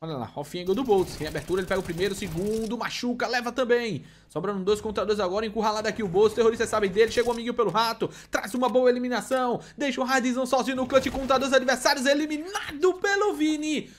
Olha lá, Rafinha ganhou do Boltz. Reabertura, ele pega o primeiro, o segundo, machuca, leva também. Sobrando dois contra dois agora, encurralado aqui o Boltz. Terroristas sabem dele, chegou o amiguinho pelo rato. Traz uma boa eliminação. Deixa o Radizão sozinho no clutch contra dois adversários. Eliminado pelo Vini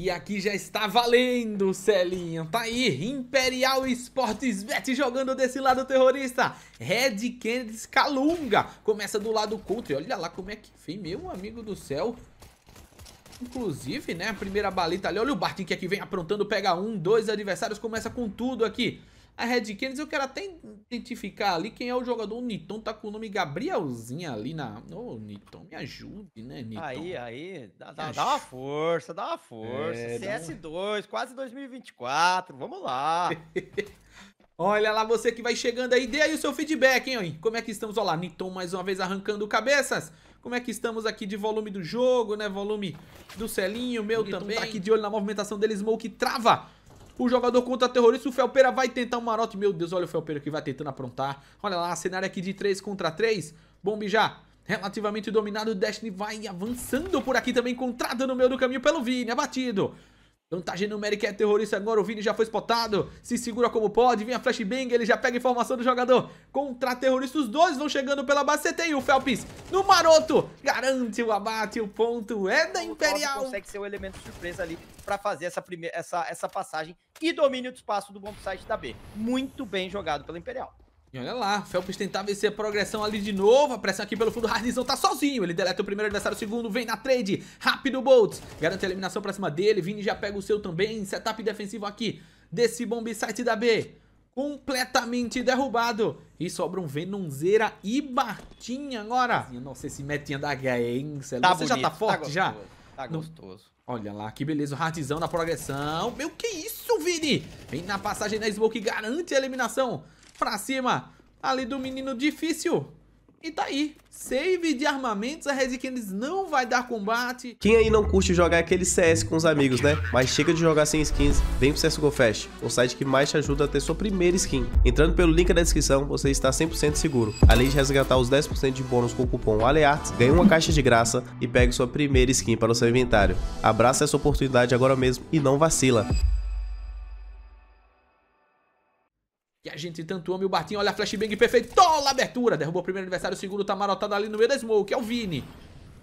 e aqui já está valendo, Celinho. Tá aí, Imperial Esportes Bet jogando desse lado terrorista. Red Kennedy Calunga. Começa do lado contra. E olha lá como é que foi meu amigo do céu. Inclusive, né, a primeira balita ali. Olha o Bartin que aqui vem aprontando, pega um, dois adversários. Começa com tudo aqui a Red Canids, eu quero até identificar ali quem é o jogador. O Niton tá com o nome Gabrielzinho ali na. Ô, oh, Niton, me ajude, né, Niton? Aí, aí, dá, dá, dá uma força, dá uma força. É, CS2, uma... quase 2024, vamos lá. Olha lá você que vai chegando aí, dê aí o seu feedback, hein? Como é que estamos? Olha lá, Niton mais uma vez arrancando cabeças. Como é que estamos aqui de volume do jogo, né? Volume do Celinho, meu Niton tá também. tá aqui de olho na movimentação dele, Smoke trava o jogador contra terrorista, o Felpeira vai tentar um marote. Meu Deus, olha o Felpeira que vai tentando aprontar. Olha lá, cenário aqui de 3 contra 3. Bombe já. Relativamente dominado, o Destiny vai avançando por aqui também, contrada no meio do caminho pelo Vini, abatido. Vantagem tá numérica é terrorista agora, o Vini já foi spotado, se segura como pode, vem a flashbang, ele já pega informação do jogador. Contra terrorista, os dois vão chegando pela base, você tem o Felps no maroto, garante o abate, o ponto é da Imperial. O consegue ser o um elemento surpresa ali para fazer essa, primeira, essa, essa passagem e domínio do espaço do bom site da B. Muito bem jogado pela Imperial. E olha lá, Felps tentar vencer a progressão ali de novo. A pressão aqui pelo fundo, Hardison tá sozinho. Ele deleta o primeiro adversário, o segundo, vem na trade. Rápido, Boltz. Garante a eliminação pra cima dele. Vini já pega o seu também. Setup defensivo aqui desse bomb site da B. Completamente derrubado. E sobram Venonzeira e Bartinha agora. Nossa, esse metinha da HE, hein? Você tá bonito, já tá, tá forte, gostoso, já? Tá gostoso. Olha lá, que beleza, o Hardzão na progressão. Meu, que isso, Vini? Vem na passagem da Smoke, garante a eliminação Pra cima. Ali do menino difícil. E tá aí, save de armamentos, a Red não vai dar combate. Quem aí não curte jogar aquele CS com os amigos, né? Mas chega de jogar sem skins, vem pro CSGO Fest, o site que mais te ajuda a ter sua primeira skin. Entrando pelo link na descrição, você está 100% seguro. Além de resgatar os 10% de bônus com o cupom ALEARTS, ganha uma caixa de graça e pegue sua primeira skin para o seu inventário. Abraça essa oportunidade agora mesmo e não vacila. Que a gente tanto ama e o Bartinho olha a flashbang perfeitola, abertura. Derrubou o primeiro adversário, o segundo tá marotado ali no meio da smoke, é o Vini.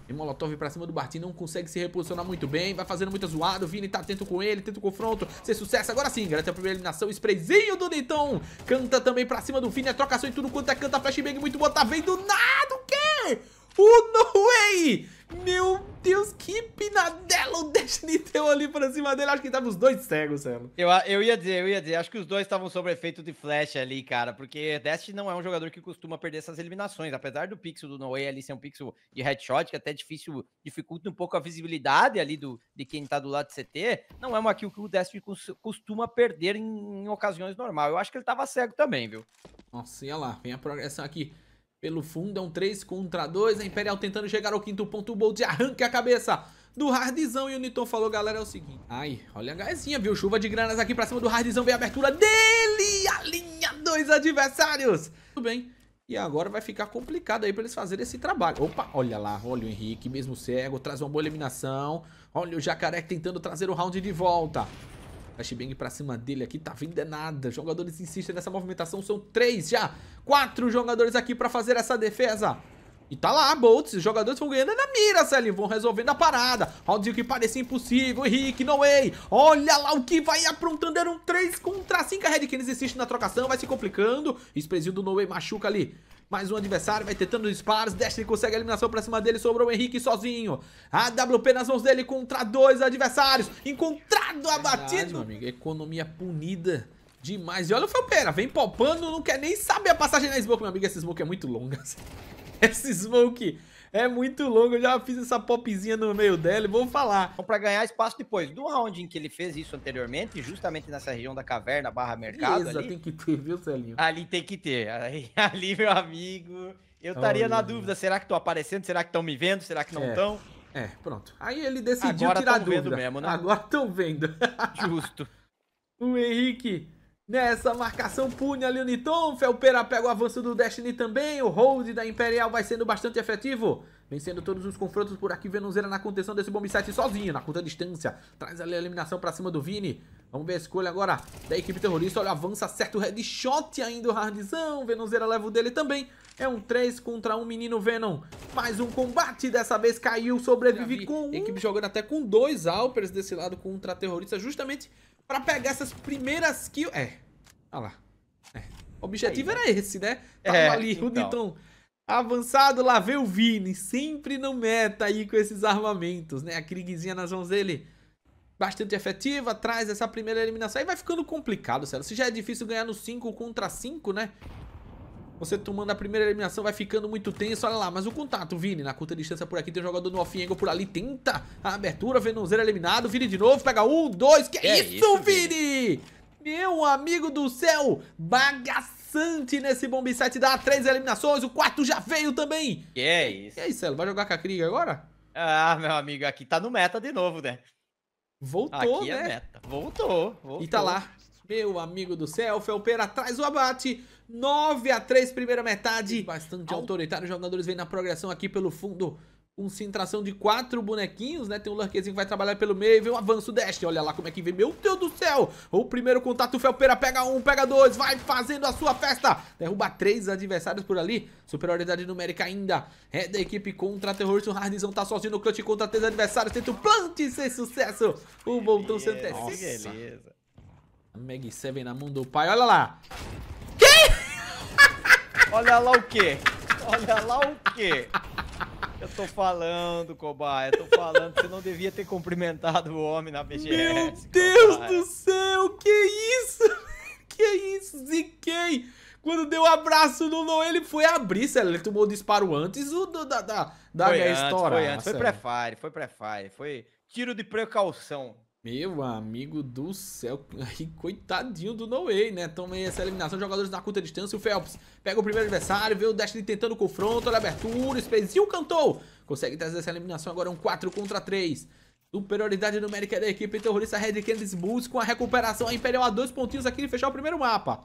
E Molotov pra cima do Bartim, não consegue se reposicionar muito bem, vai fazendo muita zoada, o Vini tá atento com ele, tenta o confronto, ser sucesso, agora sim, garante a primeira eliminação, sprayzinho do Niton, canta também pra cima do Vini, a é trocação e tudo quanto é canta, flashbang muito boa, tá vendo nada, o quê? O No Way, meu Deus, que pinadelo o Destiny deu ali pra cima dele. Acho que tava os dois cegos, Sam. Eu, eu ia dizer, eu ia dizer. Acho que os dois estavam sob efeito de flash ali, cara. Porque Destiny não é um jogador que costuma perder essas eliminações. Apesar do pixel do Noé ali ser um pixel de headshot, que até é difícil, dificulta um pouco a visibilidade ali do, de quem tá do lado de CT, não é uma kill que o Destiny costuma perder em, em ocasiões normais. Eu acho que ele tava cego também, viu? Nossa, olha lá, vem a progressão aqui. Pelo fundo, é um 3 contra 2. A Imperial tentando chegar ao quinto ponto. O Bolt arranca a cabeça do Hardzão. E o Niton falou, galera, é o seguinte. Ai, olha a gaizinha, viu? Chuva de granas aqui pra cima do Hardzão. Vem a abertura dele. linha dois adversários. Tudo bem. E agora vai ficar complicado aí pra eles fazerem esse trabalho. Opa, olha lá, olha o Henrique, mesmo cego, traz uma boa eliminação. Olha o Jacaré tentando trazer o round de volta. A Shibeng pra cima dele aqui, tá vindo é nada. Jogadores insistem nessa movimentação, são três já. Quatro jogadores aqui pra fazer essa defesa. E tá lá, Boltz, os jogadores vão ganhando na mira, Celinho, vão resolvendo a parada. Raulzinho que parecia impossível, Henrique, no way. Olha lá o que vai aprontando, era um 3 contra 5. A Red Kings insiste na trocação, vai se complicando. Esprezinho do no way machuca ali. Mais um adversário, vai tentando disparos. Destiny consegue a eliminação pra cima dele. Sobrou o Henrique sozinho. AWP nas mãos dele contra dois adversários. Encontrado, abatido. Verdade, meu amigo. Economia punida. Demais. E olha o Felpera, vem popando, não quer nem saber a passagem na Smoke, meu amigo. Essa Smoke é muito longa. Assim. Essa Smoke é muito longo, eu já fiz essa popzinha no meio dela e vou falar. Então, para ganhar espaço depois do round em que ele fez isso anteriormente, justamente nessa região da caverna, barra mercado. Beleza, ali, tem que ter, viu, Celinho? Ali tem que ter. Ali, ali meu amigo, eu estaria na dúvida: será que estão aparecendo? Será que estão me vendo? Será que não estão? É. É, pronto. Aí ele decidiu Agora tirar a dúvida. Vendo mesmo, né? Agora estão vendo. Justo. o Henrique Nessa marcação pune ali o Niton, Felpera pega o avanço do Destiny também, o hold da Imperial vai sendo bastante efetivo. Vencendo todos os confrontos por aqui, Venuzeira na contenção desse bomb site sozinho, na curta distância. Traz ali a eliminação pra cima do Vini. Vamos ver a escolha agora da equipe terrorista. Olha, avança, certo headshot ainda o Hardzão. Venuzeira leva o dele também. É um 3 contra 1, um, menino Venom. Mais um combate, dessa vez caiu, sobrevive com um. Equipe jogando até com dois Alpers desse lado contra a terrorista, justamente pra pegar essas primeiras kills. É. Olha ah lá. É. O objetivo Aí, era né? esse, né? Tava é, ali, então. o Niton. Avançado, lá vem o Vini, sempre no meta aí com esses armamentos, né? A Kriegzinha nas mãos dele, bastante efetiva, traz essa primeira eliminação. Aí vai ficando complicado, sério. Se já é difícil ganhar no 5 contra 5, né? Você tomando a primeira eliminação vai ficando muito tenso. Olha lá, mas o contato, Vini, na curta distância por aqui. Tem um jogador no off por ali. Tenta a abertura. Venuzeiro eliminado. Vini de novo. Pega um, dois. Que, que é isso, Vini? Vini? Meu amigo do céu. Bagaçante nesse bomb set. Dá três eliminações. O quarto já veio também. Que é isso? É isso, Celo? Vai jogar com a Kriga agora? Ah, meu amigo, aqui tá no meta de novo, né? Voltou, aqui é né? É meta. Voltou, voltou. E tá lá. Meu amigo do céu, Felpera traz o abate. 9 a 3 primeira metade. Bastante Al... autoritário. Os jogadores vêm na progressão aqui pelo fundo. Concentração de quatro bonequinhos, né? Tem um lurkezinho que vai trabalhar pelo meio. Vem o avanço deste. Olha lá como é que vem. Meu Deus do céu! O primeiro contato, o Felpeira pega um, pega dois. Vai fazendo a sua festa. Derruba três adversários por ali. Superioridade numérica ainda. É da equipe contra terrorista. O Hardzão tá sozinho no clutch contra três adversários. Tenta o plant sem sucesso. O Boltão se antecipa. Beleza. Meg 7 na mão do pai. Olha lá. Que? Olha lá o quê? Olha lá o quê? Eu tô falando, cobaia, eu tô falando que você não devia ter cumprimentado o homem na BGS. Meu Deus cobaia. do céu, que isso? Que isso, ziquei! Quando deu um abraço no Noel, ele foi abrir, sério, ele tomou o disparo antes o da, da, da minha antes, história. Foi antes, foi pré-fire, foi pré-fire, foi tiro de precaução. Meu amigo do céu, aí coitadinho do Way, né? Tomei essa eliminação, jogadores na curta distância, o Phelps pega o primeiro adversário, vê o Destiny tentando o confronto, olha a abertura, o Spazinho cantou, consegue trazer essa eliminação, agora é um 4 contra 3. Superioridade numérica da equipe terrorista Red Candice Bulls com a recuperação, a Imperial a dois pontinhos aqui e fechar o primeiro mapa.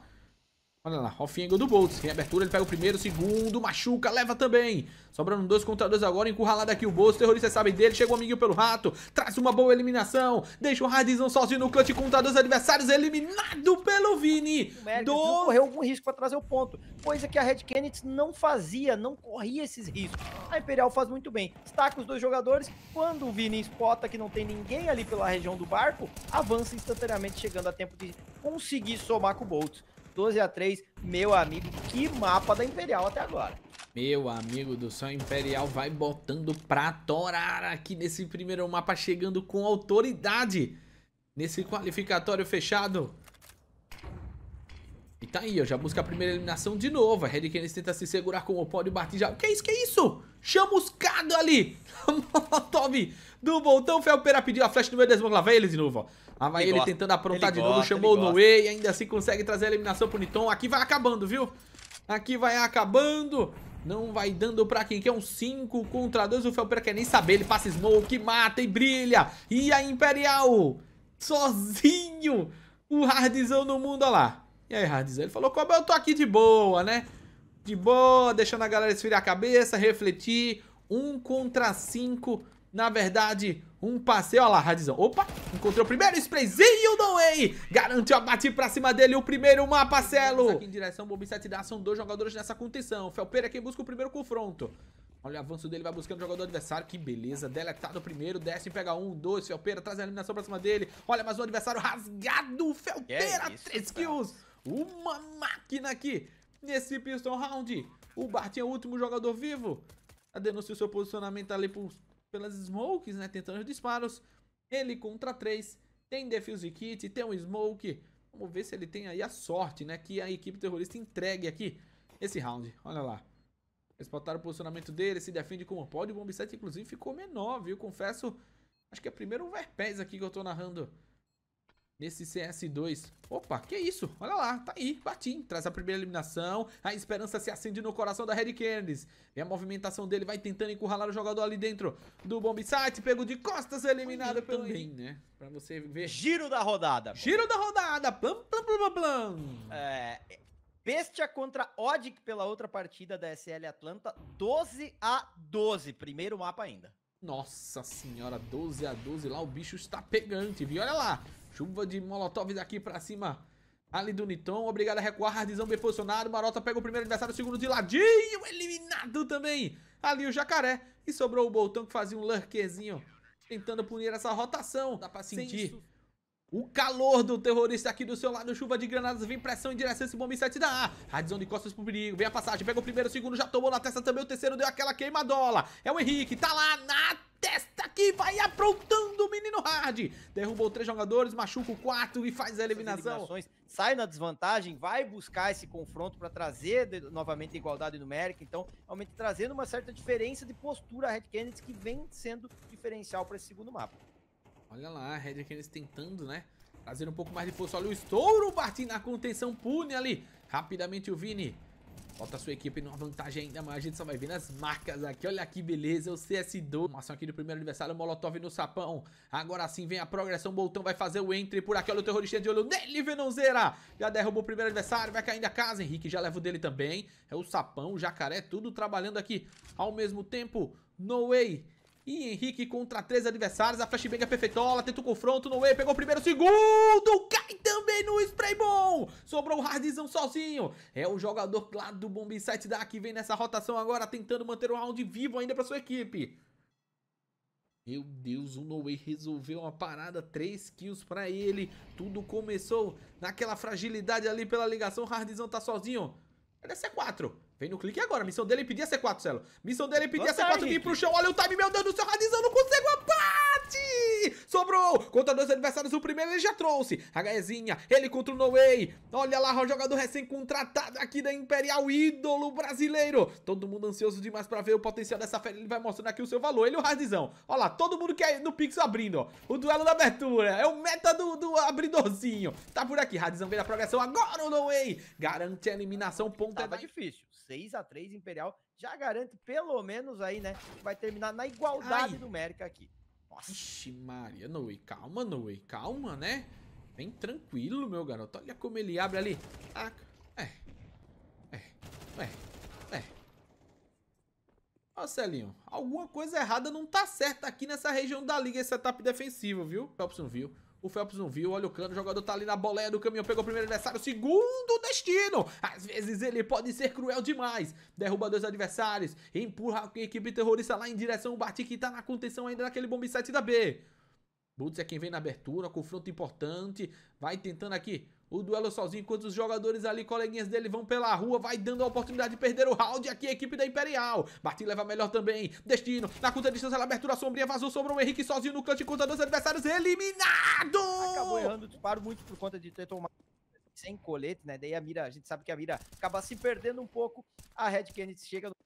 Olha lá, Rafinha do Boltz. Reabertura, ele pega o primeiro, o segundo, machuca, leva também. Sobrando dois contra dois agora, encurralado aqui o Boltz. Terroristas sabem dele, chegou o amiguinho pelo rato. Traz uma boa eliminação. Deixa o Radizão sozinho no clutch contra dois adversários. Eliminado pelo Vini. do... não correu algum risco para trazer o ponto. Coisa que a Red Kennedy não fazia, não corria esses riscos. A Imperial faz muito bem. Estaca os dois jogadores. Quando o Vini spota que não tem ninguém ali pela região do barco, avança instantaneamente, chegando a tempo de conseguir somar com o Boltz. 12 a 3 meu amigo, que mapa da Imperial até agora. Meu amigo do céu, Imperial vai botando pra torar aqui nesse primeiro mapa, chegando com autoridade nesse qualificatório fechado. E tá aí, ó, já busca a primeira eliminação de novo. A Red Canids tenta se segurar com o pódio, bate já. Que é isso, que é isso? Chamuscado ali! Molotov do Voltão, Felpera pediu a flecha no meio da esmola. Lá vem ele de novo, ó. Havaí ele, ele tentando aprontar ele de gosta, novo, chamou o Noe e ainda assim consegue trazer a eliminação pro Niton. Aqui vai acabando, viu? Aqui vai acabando. Não vai dando pra quem quer é um 5 contra 2. O Felper quer nem saber. Ele passa smoke, mata e brilha. E a Imperial sozinho. O Hardzão no mundo, olha lá. E aí, Hardzão? Ele falou, como eu tô aqui de boa, né? De boa, deixando a galera esfriar a cabeça, refletir. 1 um contra 5 na verdade, um passeio. Olha lá, Radizão. Opa, encontrou o primeiro sprayzinho do Way. Garantiu a abate pra cima dele o primeiro mapa, Celo. Aqui em direção, Bob dá São dois jogadores nessa contenção. Felpeira é quem busca o primeiro confronto. Olha o avanço dele, vai buscando o jogador adversário. Que beleza. Deletado primeiro. Desce, pega um, dois. Felpeira traz a eliminação pra cima dele. Olha, mais um adversário rasgado. Felpeira, é três cara. kills. Uma máquina aqui nesse Pistol Round. O Bart é o último jogador vivo. Denuncia o seu posicionamento ali pros pelas smokes, né? Tentando os disparos. Ele contra 3. Tem defuse kit, tem um smoke. Vamos ver se ele tem aí a sorte, né? Que a equipe terrorista entregue aqui esse round. Olha lá. Explotaram o posicionamento dele, se defende como pode. O bomb set, inclusive, ficou menor, viu? Confesso, acho que é o primeiro overpass aqui que eu tô narrando nesse CS2. Opa, que isso? Olha lá, tá aí, Batim, traz a primeira eliminação, a esperança se acende no coração da Red Kennedy. E a movimentação dele vai tentando encurralar o jogador ali dentro do bomb site, pego de costas, eliminado então, pelo... Também, né? Pra você ver. Giro da rodada. Giro da rodada, plam, plam, plam, plam. É... Bestia contra Odic pela outra partida da SL Atlanta, 12 a 12, primeiro mapa ainda. Nossa senhora, 12 a 12 lá, o bicho está pegante, viu? Olha lá, Chuva de Molotov daqui pra cima. Ali do Niton, obrigado a recuar, Hardzão bem posicionado, Marota pega o primeiro adversário, o segundo de ladinho, eliminado também. Ali o Jacaré, e sobrou o Boltão que fazia um lurkezinho, tentando punir essa rotação. Dá pra sentir o calor do terrorista aqui do seu lado, chuva de granadas, vem pressão em direção a esse bombe 7 da A. Radizão de costas pro perigo, vem a passagem, pega o primeiro, o segundo, já tomou na testa também, o terceiro deu aquela queimadola. É o Henrique, tá lá na testa tá aqui, vai aprontando o menino hard. Derrubou três jogadores, machuca o quarto e faz a eliminação. Sai na desvantagem, vai buscar esse confronto para trazer novamente a igualdade numérica. Então, realmente trazendo uma certa diferença de postura a Red Canids que vem sendo diferencial para esse segundo mapa. Olha lá, a Red Canids tentando, né? Trazer um pouco mais de força. Olha o estouro, Bartim na contenção, pune ali. Rapidamente o Vini. Bota sua equipe numa vantagem ainda mais. A gente só vai ver nas marcas aqui. Olha que beleza, o CS2. Uma ação aqui do primeiro adversário, Molotov no sapão. Agora sim vem a progressão. Boltão vai fazer o entry por aqui. Olha o terrorista de olho nele, Venonzeira. Já derrubou o primeiro adversário, vai caindo a casa. Henrique já leva o dele também. É o sapão, o jacaré, tudo trabalhando aqui ao mesmo tempo. No way. E Henrique contra três adversários. A flashbang é perfeitola. Tenta o confronto. No Pegou o primeiro. Segundo. Cai também no spray bom. Sobrou o Hardzão sozinho. É o jogador claro do Bomb Insight da que vem nessa rotação agora. Tentando manter o round vivo ainda para sua equipe. Meu Deus, o No resolveu uma parada, 3 kills pra ele. Tudo começou naquela fragilidade ali pela ligação. Hardzão tá sozinho. Olha essa 4. É Vem no clique agora. Missão dele pedir a C4, Celo. Missão dele pedir a C4 vir pro chão. Olha o time, meu Deus do céu. Radizão não consegue o empate. Ah, Sobrou. Contra dois adversários. O primeiro ele já trouxe. HEzinha. Ele contra o No Way. Olha lá, o jogador recém-contratado aqui da Imperial. Ídolo brasileiro. Todo mundo ansioso demais pra ver o potencial dessa fé. Ele vai mostrando aqui o seu valor. Ele e o Radizão. Olha lá, todo mundo que é no Pix abrindo. O duelo da abertura. É o meta do, do abridorzinho. Tá por aqui. Radizão vem na progressão agora. O No Way. Garante a eliminação. Ponta. Tava difícil. 6 a 3 Imperial já garante pelo menos aí, né? Vai terminar na igualdade Ai. numérica aqui. Nossa. Ixi, Maria, Noe, calma, Noe, calma, né? Vem tranquilo, meu garoto. Olha como ele abre ali. Taca. Ah, é. É. É. É. Ó, Celinho, alguma coisa errada não tá certa aqui nessa região da liga esse setup defensivo, viu? Phelps não viu. O Phelps não viu, olha o cano, o jogador tá ali na boleia do caminhão, pegou o primeiro adversário, o segundo destino. Às vezes ele pode ser cruel demais. Derruba dois adversários, empurra a equipe terrorista lá em direção ao Bati, que tá na contenção ainda daquele bomb site da B. Butz é quem vem na abertura, confronto importante, vai tentando aqui o duelo é sozinho, enquanto os jogadores ali, coleguinhas dele, vão pela rua, vai dando a oportunidade de perder o round. Aqui a equipe da Imperial. Martin leva melhor também. Destino, na curta distância, ela abertura sombria, vazou, sobre o Henrique sozinho no clutch contra dois adversários. Eliminado! Acabou errando o disparo muito por conta de ter tomado sem colete, né? Daí a mira, a gente sabe que a mira acaba se perdendo um pouco. A Red Kennedy chega no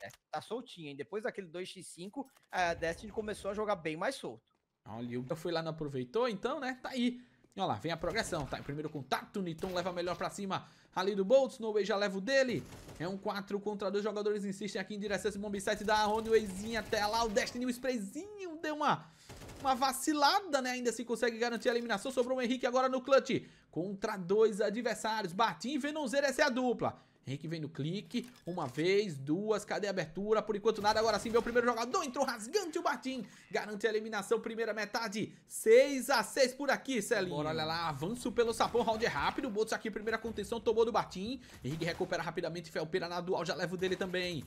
é, tá soltinha, hein? Depois daquele 2x5, a Destiny começou a jogar bem mais solto. Olha, o foi lá, não aproveitou, então, né? Tá aí. E olha lá, vem a progressão, tá? Em primeiro contato, Niton leva melhor pra cima ali do Bolt, Snowway já leva o dele. É um 4 contra 2, jogadores insistem aqui em direção a esse bombsite da Runwayzinha até lá. O Destiny, um sprayzinho, deu uma uma vacilada, né? Ainda assim consegue garantir a eliminação. Sobrou o Henrique agora no clutch. Contra dois adversários. Batim e Venonzeiro, essa é a dupla. Henrique vem no clique. Uma vez, duas. Cadê a abertura? Por enquanto nada. Agora sim vem o primeiro jogador. Entrou rasgante o Batim. Garante a eliminação. Primeira metade. 6 a 6 por aqui, Celinho. Bora, olha lá. Avanço pelo sapão. Round é rápido. Botos aqui. Primeira contenção. Tomou do Batim. Henrique recupera rapidamente. Felpeira na dual. Já leva o dele também.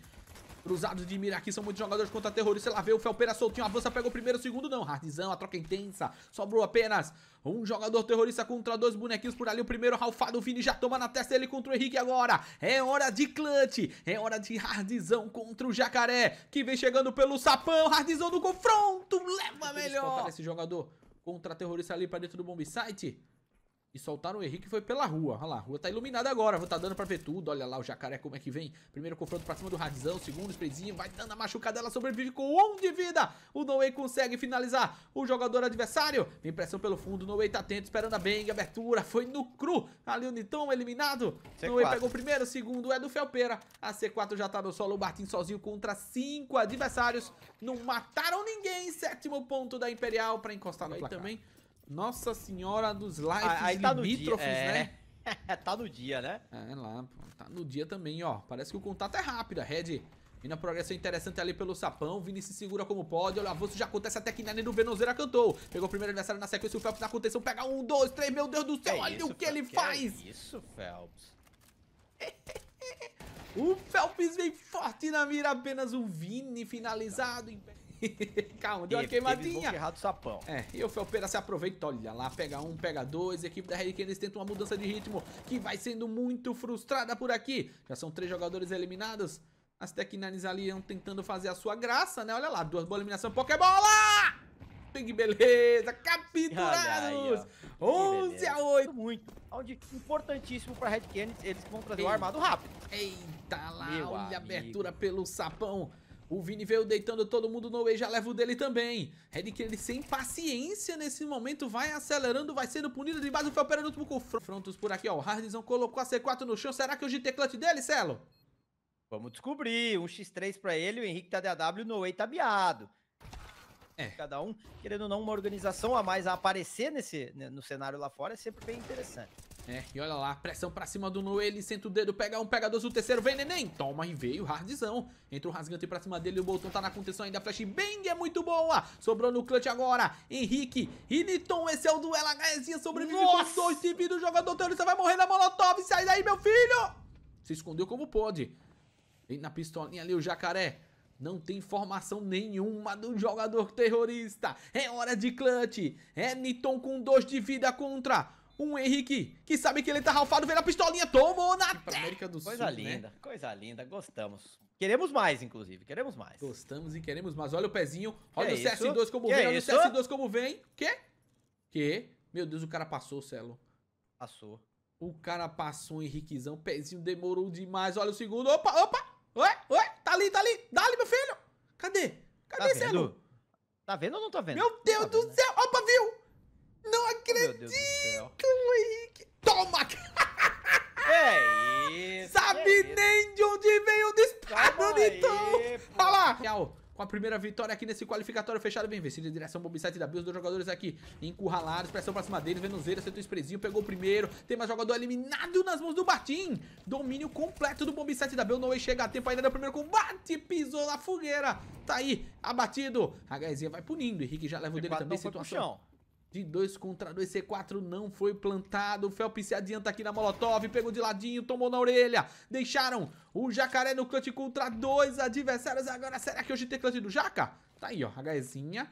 Cruzados de mira aqui, são muitos jogadores contra terrorista. Lá veio o Felpera soltinho, avança, pega o primeiro, o segundo não. Hardzão, a troca é intensa. Sobrou apenas um jogador terrorista contra dois bonequinhos por ali. O primeiro ralfado, o Vini já toma na testa ele contra o Henrique agora. É hora de clutch, é hora de Hardzão contra o Jacaré, que vem chegando pelo sapão. Hardzão no confronto, leva melhor. Esse jogador contra terrorista ali pra dentro do bomb site. E soltaram o Henrique e foi pela rua. Olha lá, a rua tá iluminada agora. Vou tá dando pra ver tudo. Olha lá o jacaré como é que vem. Primeiro confronto pra cima do Radizão. Segundo sprayzinho. Vai dando a machucada. Ela sobrevive com um de vida. O Noe consegue finalizar o jogador adversário. Vem pressão pelo fundo. O Noe tá atento. Esperando a Bang. Abertura. Foi no cru. Ali o Nitão eliminado. C4. Noe pegou o primeiro. segundo é do Felpeira. A C4 já tá no solo. O Bartim sozinho contra cinco adversários. Não mataram ninguém. Sétimo ponto da Imperial pra encostar no placar. também. Nossa Senhora dos Lives aí tá Limítrofes, é. né? É, tá no dia, né? É lá, pô, tá no dia também, ó. Parece que o contato é rápido, a Red. E na progressão interessante ali pelo sapão, Vini se segura como pode, olha o avanço já acontece até que nem do Venozeira cantou. Pegou o primeiro adversário na sequência, o Phelps na contenção, pega um, dois, três, meu Deus do céu, olha isso, o que Phelps, ele faz! Que é isso, Phelps. o Phelps vem forte na mira, apenas o Vini finalizado Calma, deu uma queimadinha. errado sapão. É, e o Felpeira se aproveita, olha lá, pega um, pega dois, a equipe da Red Canids tenta uma mudança de ritmo, que vai sendo muito frustrada por aqui. Já são três jogadores eliminados. As Tecnanis ali tentando fazer a sua graça, né? Olha lá, duas bolas, eliminação, Pokébola! Big beleza, capturados! Aí, 11 beleza. a 8. Muito, onde importantíssimo para Red Canids, eles vão trazer Ei. o armado rápido. Eita lá, Meu olha amigo. a abertura pelo sapão. O Vini veio deitando todo mundo no Noe já leva o dele também. ele sem paciência nesse momento, vai acelerando, vai sendo punido de base. O Felpera no último confrontos por aqui, ó. O Hardison colocou a C4 no chão. Será que é o GT Clutch dele, Celo? Vamos descobrir. Um x3 pra ele, o Henrique tá DAW, no E tá biado. É. Cada um, querendo ou não, uma organização a mais a aparecer nesse, né, no cenário lá fora é sempre bem interessante. É, e olha lá, pressão pra cima do Noel, senta o dedo, pega um, pega dois, o terceiro, vem Neném, toma e veio, hardzão, entra o rasgante pra cima dele, o Bolton tá na contenção ainda, flash bang é muito boa, sobrou no clutch agora, Henrique e Niton, esse é o duelo, HSzinha sobrevive Nossa. com dois vida o jogador, terrorista então vai morrer na Molotov, sai daí meu filho, se escondeu como pode, vem na pistolinha ali o Jacaré, não tem formação nenhuma do jogador terrorista. É hora de clutch. É Niton com dois de vida contra um Henrique, que sabe que ele tá ralfado, vendo na pistolinha, tomou na América do coisa né? linda, coisa linda, gostamos. Queremos mais, inclusive, queremos mais. Gostamos e queremos mais. Olha o pezinho, olha que o é CS2 como que vem, é olha isso? o CS2 como vem. Que? Que? Meu Deus, o cara passou, Celo. Passou. O cara passou, Henriquezão, pezinho demorou demais. Olha o segundo, opa, opa, ué, ué, tá ali, tá ali, dá ali, meu filho. Cadê? Cadê, tá Celo? Tá vendo ou não tá vendo? Meu tá Deus tá do vendo, né? céu, né? opa, viu? Não acredito! com a primeira vitória aqui nesse qualificatório fechado, bem vencido em direção ao 7 da Bills, dois jogadores aqui encurralados, pressão pra cima deles, Venuzeira sentou esprezinho, pegou o primeiro, tem mais jogador eliminado nas mãos do Batim, domínio completo do 7 da Bills, não chega a tempo ainda no primeiro combate, pisou na fogueira, tá aí, abatido, a HZ vai punindo, Henrique já leva o dele também, situação... De 2 contra 2, C4 não foi plantado. O Felps se adianta aqui na Molotov, pegou de ladinho, tomou na orelha. Deixaram o Jacaré no clutch contra dois adversários. Agora, será que hoje tem clutch do Jaca? Tá aí, ó, HEzinha.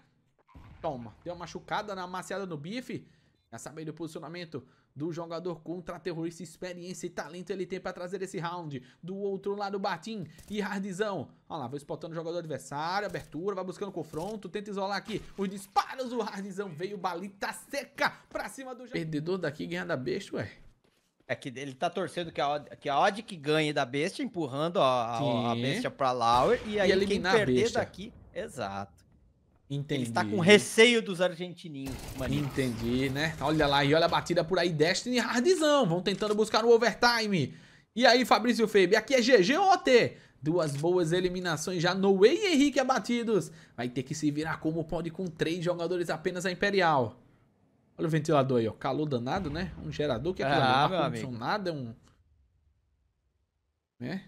Toma, deu uma machucada na maciada no bife. Quer tá saber do posicionamento do jogador contra-terrorista, experiência e talento ele tem para trazer esse round. Do outro lado, Batim e Hardzão. Olha lá, vai spotando o jogador adversário, abertura, vai buscando confronto, tenta isolar aqui os disparos. O Hardzão veio, balita seca pra cima do... Perdedor daqui ganha da besta, ué. É que ele tá torcendo que a, odd, que a odd que ganhe da besta, empurrando a, a, a pra Lauer. E aí e quem perder daqui... Exato. Tá Entendi. Ele está com receio dos argentininhos, maninho. Entendi, né? Olha lá, e olha a batida por aí, Destiny hardzão. Vão tentando buscar o overtime. E aí, Fabrício Febe, aqui é GG ou OT? Duas boas eliminações já no Way e Henrique abatidos. Vai ter que se virar como pode com três jogadores apenas a Imperial. Olha o ventilador aí, ó. Calor danado, né? Um gerador que é ah, claro, um. é um... Né?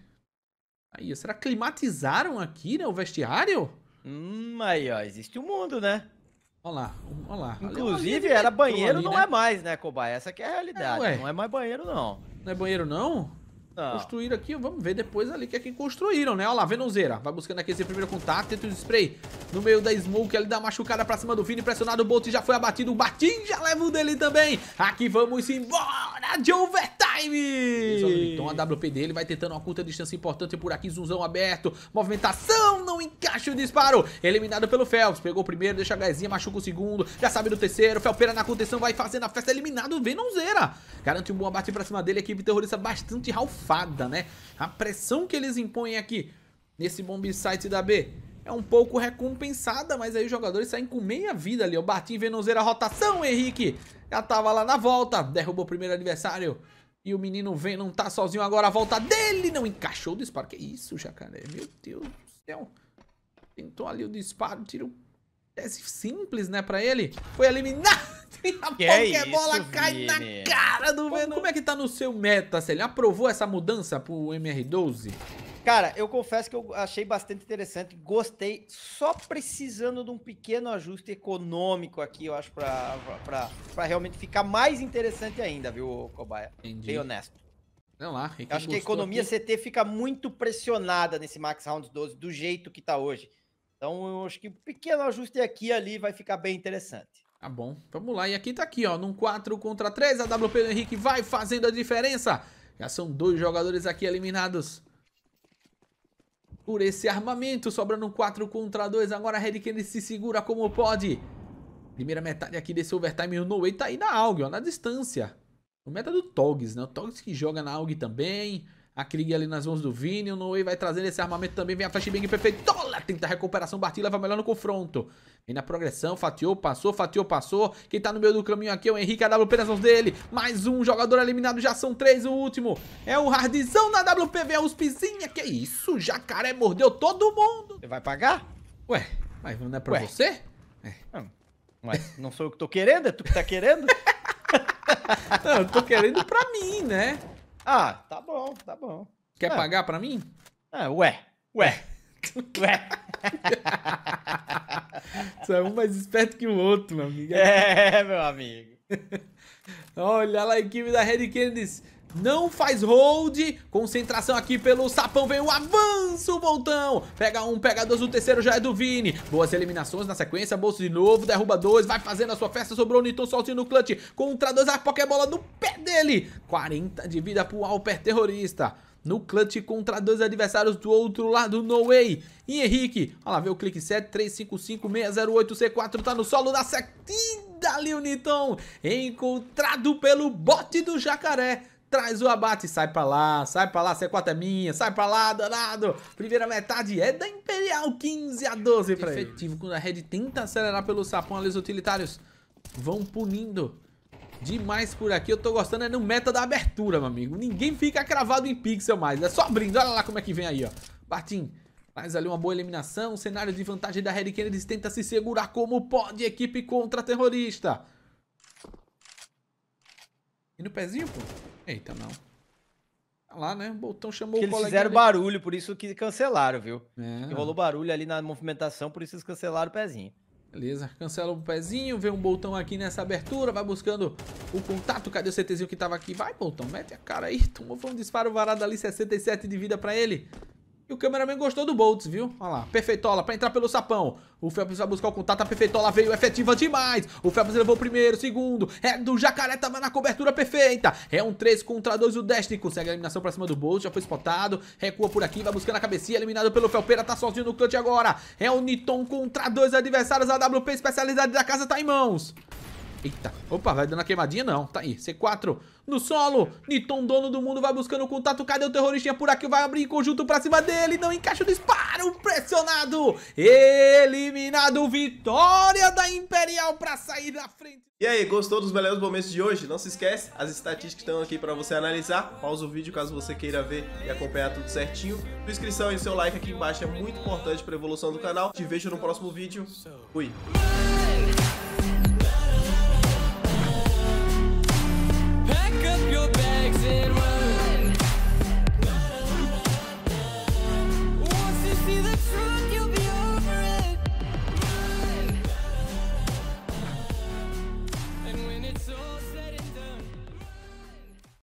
Aí, será que climatizaram aqui, né, o vestiário? Hum, aí, ó, existe o um mundo, né? Olha lá, olha lá. Inclusive, é era banheiro, ali, não né? é mais, né, Cobai? Essa que é a realidade. É, não é mais banheiro, não. Não é banheiro, não? Não. Ah. Construir aqui, vamos ver depois ali que é quem construíram, né? Olha lá, Venonzeira. Vai buscando aqui esse primeiro contato, tenta o spray no meio da smoke ali, dá machucada pra cima do Vini, pressionado, o Bolt já foi abatido, o Batim já leva o dele também. Aqui vamos embora de overtime! Então a WP dele vai tentando uma curta distância importante por aqui, zunzão aberto, movimentação, não encaixa o disparo. Eliminado pelo Phelps, pegou o primeiro, deixa a Gazinha, machuca o segundo, já sabe do terceiro, Felpera na contenção, vai fazendo a festa, eliminado o Garante um bom abate pra cima dele. A equipe terrorista bastante ralfada, né? A pressão que eles impõem aqui nesse bomb site da B é um pouco recompensada, mas aí os jogadores saem com meia vida ali. O Bartim Venoseira, rotação, Henrique. Já tava lá na volta, derrubou o primeiro adversário. E o menino vem, não tá sozinho agora, a volta dele não encaixou o disparo. Que isso, jacaré? Meu Deus do céu. Tentou ali o disparo, tira o tese simples, né, pra ele, foi eliminar. E a que Pokébola é isso, cai Vini? na cara do Venom. Como é que tá no seu meta, se ele aprovou essa mudança pro MR12? Cara, eu confesso que eu achei bastante interessante, gostei, só precisando de um pequeno ajuste econômico aqui, eu acho, pra, pra, pra realmente ficar mais interessante ainda, viu, Cobaia? Entendi. Bem honesto. Não lá, acho que a economia aqui... CT fica muito pressionada nesse Max Round 12, do jeito que tá hoje. Então, eu acho que um pequeno ajuste aqui e ali vai ficar bem interessante. Tá bom, vamos lá. E aqui tá aqui, ó, num 4 contra 3, a WP do Henrique vai fazendo a diferença. Já são dois jogadores aqui eliminados por esse armamento, sobrando um 4 contra 2. Agora a Red Kennedy se segura como pode. Primeira metade aqui desse overtime, o Noe tá aí na AUG, ó, na distância. O meta do Togs, né? O Togs que joga na AUG também. A Krieg ali nas mãos do Vini. O Noe vai trazendo esse armamento também. Vem a flashbang perfeito. Olha, tenta a recuperação. Barty leva melhor no confronto. Vem na progressão. Fatiou, passou. Fatiou, passou. Quem tá no meio do caminho aqui é o Henrique. A WP nas mãos dele. Mais um jogador eliminado. Já são três. O último é o Hardzão na WP. É os USPzinha. Que isso? Jacaré mordeu todo mundo. Você vai pagar? Ué, mas não é pra Ué. você? É. Não, mas não sou eu que tô querendo. É tu que tá querendo? não, eu tô querendo pra mim, né? Ah, tá bom, tá bom. Quer é. pagar pra mim? Ah, ué, ué. Ué. Você é um mais esperto que o outro, meu amigo. É, meu amigo. Olha lá a equipe da Red Candice não faz hold. Concentração aqui pelo Sapão, vem o avanço, Voltão. Pega um, pega dois, o terceiro já é do Vini. Boas eliminações na sequência, bolso de novo, derruba dois, vai fazendo a sua festa, sobrou o Niton soltinho no clutch. Contra dois, a Pokébola no pé dele. 40 de vida pro Alper Terrorista no clutch contra dois adversários do outro lado, no way. E Henrique, olha lá, vê o clique 7, 355 608 C4, tá no solo da setinha ali o Niton, encontrado pelo bote do Jacaré traz o abate, sai pra lá, sai pra lá, C4 é minha, sai pra lá, danado. Primeira metade é da Imperial, 15 a 12 pra Efetivo, ele. quando a Red tenta acelerar pelo sapão ali os utilitários, vão punindo demais por aqui. Eu tô gostando é no meta da abertura, meu amigo. Ninguém fica cravado em pixel mais. É só abrindo. Olha lá como é que vem aí, ó. Batim. Faz ali uma boa eliminação. Um cenário de vantagem da Red Kennedy. Tenta se segurar como pode. Equipe contra-terrorista. E no pezinho, pô. Eita, não. Tá lá, né? O Boltão chamou Que o colega. Eles fizeram ali. barulho, por isso que cancelaram, viu? É. Rolou barulho ali na movimentação, por isso eles cancelaram o pezinho. Beleza, cancela o pezinho, vê um boltão aqui nessa abertura, vai buscando o contato. Cadê o CTzinho que tava aqui? Vai, boltão, mete a cara aí. Tomou foi um disparo varado ali, 67 de vida pra ele. E o cameraman gostou do Boltz, viu? Olha lá, Perfeitola pra entrar pelo sapão. O Felps vai buscar o contato, a Perfeitola veio é efetiva demais. O Felps levou o primeiro, segundo. É do Jacaré, tava na cobertura perfeita. É um 3 contra 2, o Destiny consegue a eliminação pra cima do Boltz, já foi spotado. Recua por aqui, vai buscando a cabecinha, eliminado pelo Felpeira, tá sozinho no clutch agora. É o Niton contra dois adversários, a WP especializada da casa tá em mãos. Eita, opa, vai dando a queimadinha? Não, tá aí, C4 no solo, Niton, dono do mundo, vai buscando o contato, cadê o terroristinha por aqui, vai abrir em conjunto pra cima dele, não encaixa o disparo, pressionado, eliminado, vitória da Imperial pra sair da frente. E aí, gostou dos belos momentos de hoje? Não se esquece, as estatísticas estão aqui pra você analisar, pausa o vídeo caso você queira ver e acompanhar tudo certinho, sua inscrição e seu like aqui embaixo é muito importante pra evolução do canal, te vejo no próximo vídeo, fui!